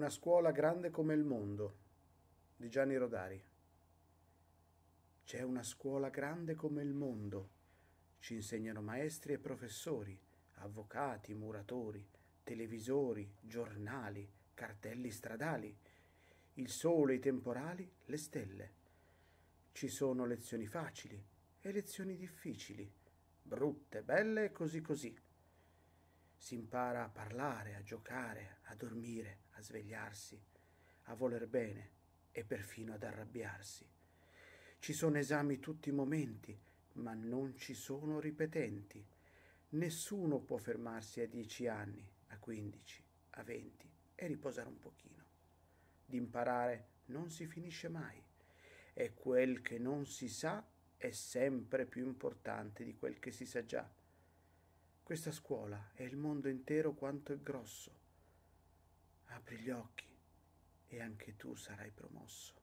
Una scuola grande come il mondo di Gianni Rodari. C'è una scuola grande come il mondo. Ci insegnano maestri e professori, avvocati, muratori, televisori, giornali, cartelli stradali, il sole, i temporali, le stelle. Ci sono lezioni facili e lezioni difficili, brutte, belle e così così si impara a parlare, a giocare, a dormire, a svegliarsi, a voler bene e perfino ad arrabbiarsi. Ci sono esami tutti i momenti, ma non ci sono ripetenti. Nessuno può fermarsi a dieci anni, a quindici, a venti e riposare un pochino. D'imparare non si finisce mai e quel che non si sa è sempre più importante di quel che si sa già questa scuola è il mondo intero quanto è grosso. Apri gli occhi e anche tu sarai promosso.